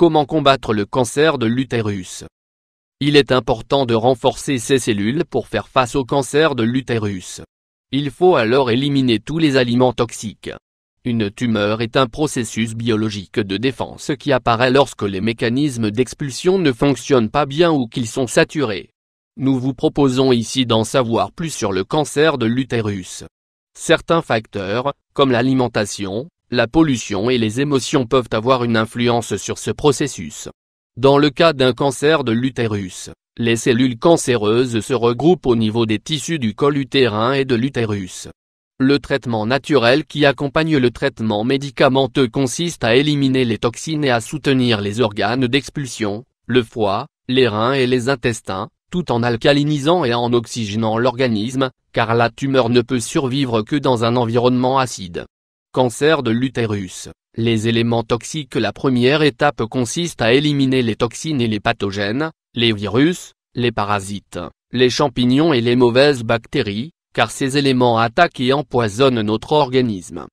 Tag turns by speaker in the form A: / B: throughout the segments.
A: Comment combattre le cancer de l'utérus Il est important de renforcer ces cellules pour faire face au cancer de l'utérus. Il faut alors éliminer tous les aliments toxiques. Une tumeur est un processus biologique de défense qui apparaît lorsque les mécanismes d'expulsion ne fonctionnent pas bien ou qu'ils sont saturés. Nous vous proposons ici d'en savoir plus sur le cancer de l'utérus. Certains facteurs, comme l'alimentation, la pollution et les émotions peuvent avoir une influence sur ce processus. Dans le cas d'un cancer de l'utérus, les cellules cancéreuses se regroupent au niveau des tissus du col utérin et de l'utérus. Le traitement naturel qui accompagne le traitement médicamenteux consiste à éliminer les toxines et à soutenir les organes d'expulsion, le foie, les reins et les intestins, tout en alcalinisant et en oxygénant l'organisme, car la tumeur ne peut survivre que dans un environnement acide. Cancer de l'utérus. Les éléments toxiques La première étape consiste à éliminer les toxines et les pathogènes, les virus, les parasites, les champignons et les mauvaises bactéries, car ces éléments attaquent et empoisonnent notre organisme.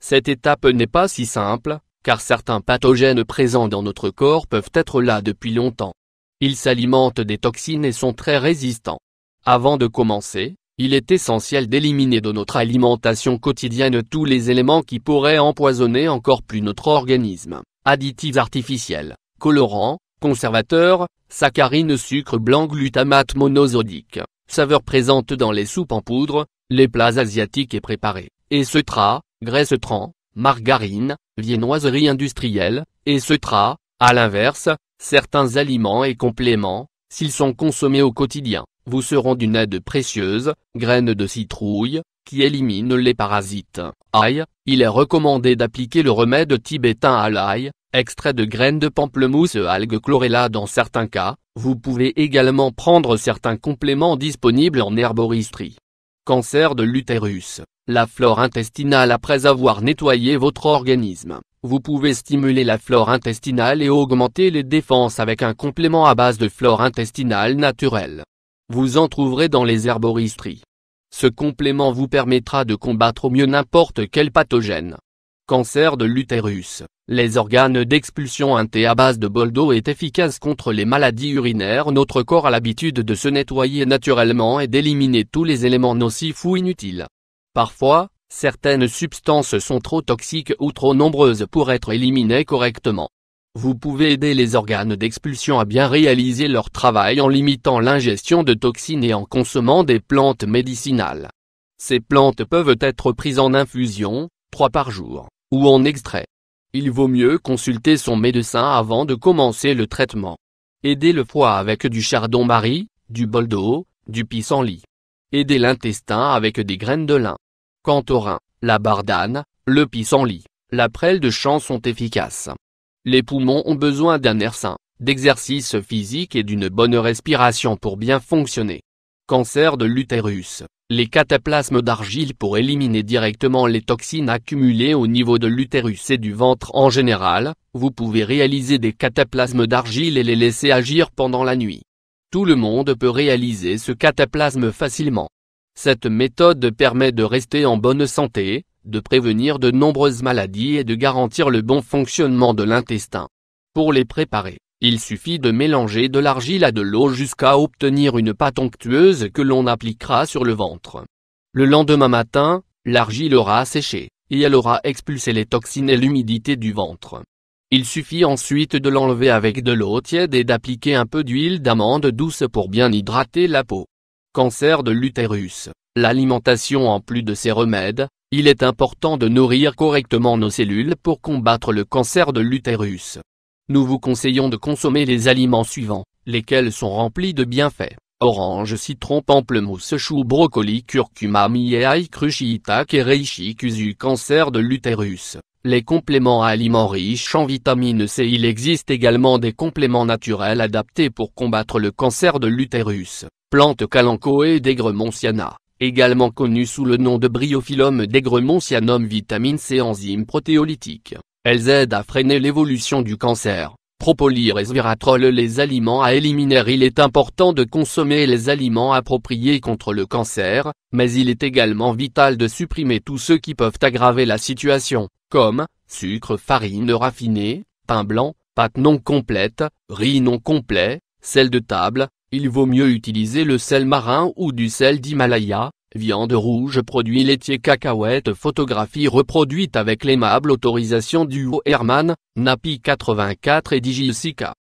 A: Cette étape n'est pas si simple, car certains pathogènes présents dans notre corps peuvent être là depuis longtemps. Ils s'alimentent des toxines et sont très résistants. Avant de commencer, il est essentiel d'éliminer de notre alimentation quotidienne tous les éléments qui pourraient empoisonner encore plus notre organisme. Additifs artificiels, colorants, conservateurs, saccharines, sucre blanc glutamate monosodique, saveurs présentes dans les soupes en poudre, les plats asiatiques et préparés, et cetra, graisse tran, margarine, viennoiserie industrielle, et cetra, à l'inverse, certains aliments et compléments, s'ils sont consommés au quotidien, vous seront d'une aide précieuse, graines de citrouille, qui éliminent les parasites. Aïe, il est recommandé d'appliquer le remède tibétain à l'ail, extrait de graines de pamplemousse algue chlorella dans certains cas, vous pouvez également prendre certains compléments disponibles en herboristerie. Cancer de l'utérus. La flore intestinale après avoir nettoyé votre organisme, vous pouvez stimuler la flore intestinale et augmenter les défenses avec un complément à base de flore intestinale naturelle. Vous en trouverez dans les herboristeries. Ce complément vous permettra de combattre au mieux n'importe quel pathogène. Cancer de l'utérus. Les organes d'expulsion un à base de boldo est efficace contre les maladies urinaires. Notre corps a l'habitude de se nettoyer naturellement et d'éliminer tous les éléments nocifs ou inutiles. Parfois, certaines substances sont trop toxiques ou trop nombreuses pour être éliminées correctement. Vous pouvez aider les organes d'expulsion à bien réaliser leur travail en limitant l'ingestion de toxines et en consommant des plantes médicinales. Ces plantes peuvent être prises en infusion, trois par jour, ou en extrait. Il vaut mieux consulter son médecin avant de commencer le traitement. Aidez le foie avec du chardon-marie, du bol d'eau, du pissenlit. Aidez l'intestin avec des graines de lin. Quant au rein, la bardane, le pissenlit, la prêle de champ sont efficaces. Les poumons ont besoin d'un air sain, d'exercice physique et d'une bonne respiration pour bien fonctionner. Cancer de l'utérus. Les cataplasmes d'argile pour éliminer directement les toxines accumulées au niveau de l'utérus et du ventre en général, vous pouvez réaliser des cataplasmes d'argile et les laisser agir pendant la nuit. Tout le monde peut réaliser ce cataplasme facilement. Cette méthode permet de rester en bonne santé, de prévenir de nombreuses maladies et de garantir le bon fonctionnement de l'intestin. Pour les préparer, il suffit de mélanger de l'argile à de l'eau jusqu'à obtenir une pâte onctueuse que l'on appliquera sur le ventre. Le lendemain matin, l'argile aura séché, et elle aura expulsé les toxines et l'humidité du ventre. Il suffit ensuite de l'enlever avec de l'eau tiède et d'appliquer un peu d'huile d'amande douce pour bien hydrater la peau. Cancer de l'utérus l'alimentation en plus de ces remèdes, il est important de nourrir correctement nos cellules pour combattre le cancer de l'utérus. Nous vous conseillons de consommer les aliments suivants, lesquels sont remplis de bienfaits. Orange, citron, pamplemousse, chou, brocoli, curcuma, itak cruchita, reishi, kuzu, cancer de l'utérus. Les compléments à aliments riches en vitamine C Il existe également des compléments naturels adaptés pour combattre le cancer de l'utérus. Plantes calanchoe et d'aigre également connu sous le nom de bryophyllum daigremont vitamine C enzyme protéolytique. Elles aident à freiner l'évolution du cancer. et resveratrol Les aliments à éliminer Il est important de consommer les aliments appropriés contre le cancer, mais il est également vital de supprimer tous ceux qui peuvent aggraver la situation, comme, sucre farine raffinée, pain blanc, pâte non complète, riz non complet, sel de table, il vaut mieux utiliser le sel marin ou du sel d'Himalaya, Viande rouge produit laitier cacahuète Photographie reproduite avec l'aimable autorisation du Herman, Napi 84 et DigiSica.